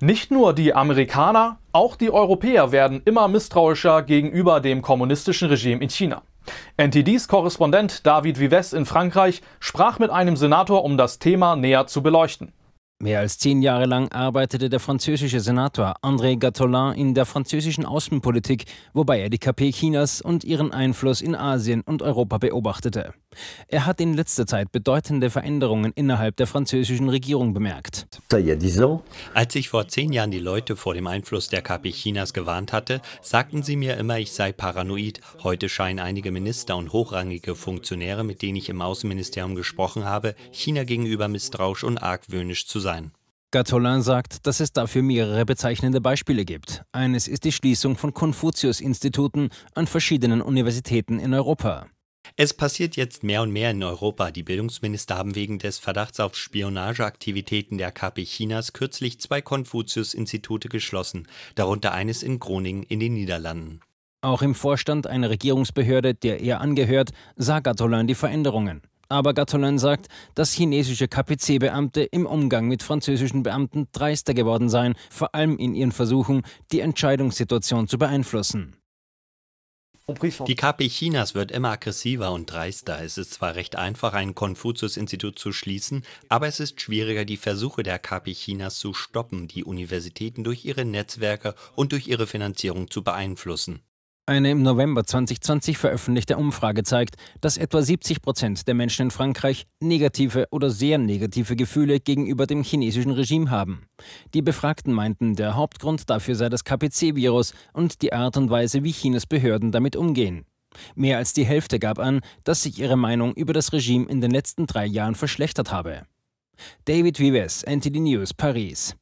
Nicht nur die Amerikaner, auch die Europäer werden immer misstrauischer gegenüber dem kommunistischen Regime in China. NTDs Korrespondent David Vives in Frankreich sprach mit einem Senator, um das Thema näher zu beleuchten. Mehr als zehn Jahre lang arbeitete der französische Senator André Gattolin in der französischen Außenpolitik, wobei er die KP Chinas und ihren Einfluss in Asien und Europa beobachtete. Er hat in letzter Zeit bedeutende Veränderungen innerhalb der französischen Regierung bemerkt. Als ich vor zehn Jahren die Leute vor dem Einfluss der KP Chinas gewarnt hatte, sagten sie mir immer, ich sei paranoid. Heute scheinen einige Minister und hochrangige Funktionäre, mit denen ich im Außenministerium gesprochen habe, China gegenüber misstrauisch und argwöhnisch zu sein sein. Gattolin sagt, dass es dafür mehrere bezeichnende Beispiele gibt. Eines ist die Schließung von Konfuzius-Instituten an verschiedenen Universitäten in Europa. Es passiert jetzt mehr und mehr in Europa. Die Bildungsminister haben wegen des Verdachts auf Spionageaktivitäten der KP Chinas kürzlich zwei Konfuzius-Institute geschlossen, darunter eines in Groningen in den Niederlanden. Auch im Vorstand einer Regierungsbehörde, der er angehört, sah Gattolin die Veränderungen. Aber Gatolin sagt, dass chinesische KPC-Beamte im Umgang mit französischen Beamten dreister geworden seien, vor allem in ihren Versuchen, die Entscheidungssituation zu beeinflussen. Die KP Chinas wird immer aggressiver und dreister. Es ist zwar recht einfach, ein Konfuzius-Institut zu schließen, aber es ist schwieriger, die Versuche der KP Chinas zu stoppen, die Universitäten durch ihre Netzwerke und durch ihre Finanzierung zu beeinflussen. Eine im November 2020 veröffentlichte Umfrage zeigt, dass etwa 70 Prozent der Menschen in Frankreich negative oder sehr negative Gefühle gegenüber dem chinesischen Regime haben. Die Befragten meinten, der Hauptgrund dafür sei das KPC-Virus und die Art und Weise, wie Chinas Behörden damit umgehen. Mehr als die Hälfte gab an, dass sich ihre Meinung über das Regime in den letzten drei Jahren verschlechtert habe. David Vives, NTD News, Paris.